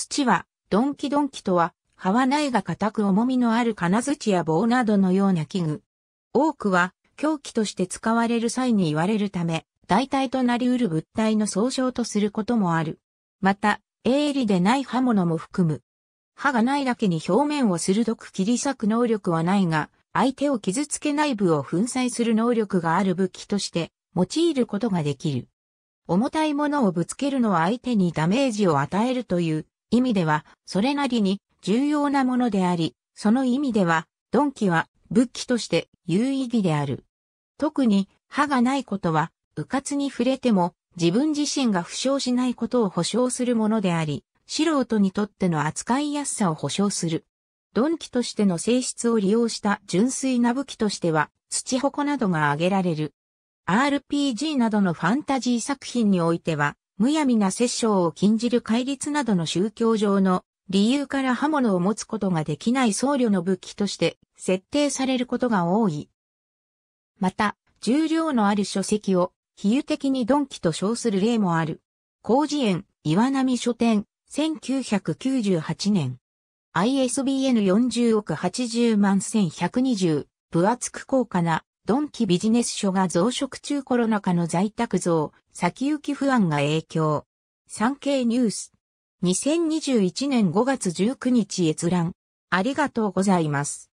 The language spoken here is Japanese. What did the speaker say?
土は、ドンキドンキとは、葉は苗が硬く重みのある金槌や棒などのような器具。多くは、凶器として使われる際に言われるため、代替となり得る物体の総称とすることもある。また、鋭利でない刃物も含む。刃がないだけに表面を鋭く切り裂く能力はないが、相手を傷つけ内部を粉砕する能力がある武器として用いることができる。重たいものをぶつけるのは相手にダメージを与えるという意味では、それなりに重要なものであり、その意味では、鈍器は仏器として有意義である。特に歯がないことは、迂闊に触れても自分自身が負傷しないことを保証するものであり、素人にとっての扱いやすさを保証する。鈍器としての性質を利用した純粋な武器としては、土鉾などが挙げられる。RPG などのファンタジー作品においては、むやみな殺生を禁じる戒律などの宗教上の理由から刃物を持つことができない僧侶の武器として設定されることが多い。また、重量のある書籍を比喩的に鈍器と称する例もある。広辞苑、岩波書店、1998年。ISBN40 億80万1120、分厚く高価なドンキビジネス書が増殖中コロナ禍の在宅増、先行き不安が影響。産経ニュース。2021年5月19日閲覧。ありがとうございます。